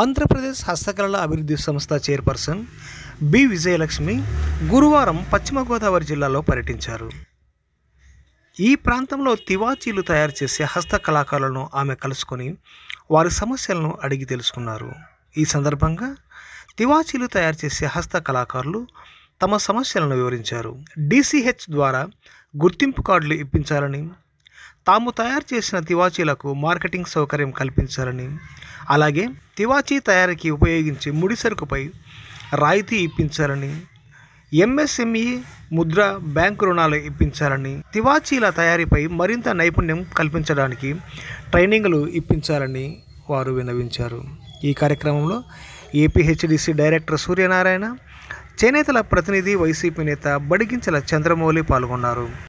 ఆంధ్రప్రదేశ్ హస్తకళల అభివృద్ధి సంస్థ చైర్పర్సన్ బి విజయలక్ష్మి గురువారం పశ్చిమ గోదావరి జిల్లాలో పర్యటించారు ఈ ప్రాంతంలో తివాచీలు తయారు చేసే హస్త కళాకారులను ఆమె కలుసుకొని వారి సమస్యలను అడిగి తెలుసుకున్నారు ఈ సందర్భంగా తివాచీలు తయారు చేసే హస్త కళాకారులు తమ సమస్యలను వివరించారు డీసీహెచ్ ద్వారా గుర్తింపు కార్డులు ఇప్పించాలని తాము తయారు చేసిన తివాచీలకు మార్కెటింగ్ సౌకర్యం కల్పించాలని అలాగే తివాచీ తయారీకి ఉపయోగించే ముడి సరుకుపై రాయితీ ఇప్పించాలని ఎంఎస్ఎంఈ ముద్ర బ్యాంకు రుణాలు ఇప్పించాలని తివాచీల తయారీపై మరింత నైపుణ్యం కల్పించడానికి ట్రైనింగ్లు ఇప్పించాలని వారు విన్నవించారు ఈ కార్యక్రమంలో ఏపీహెచ్డిసి డైరెక్టర్ సూర్యనారాయణ చేనేతల ప్రతినిధి వైసీపీ నేత బడిగించల చంద్రమౌళి పాల్గొన్నారు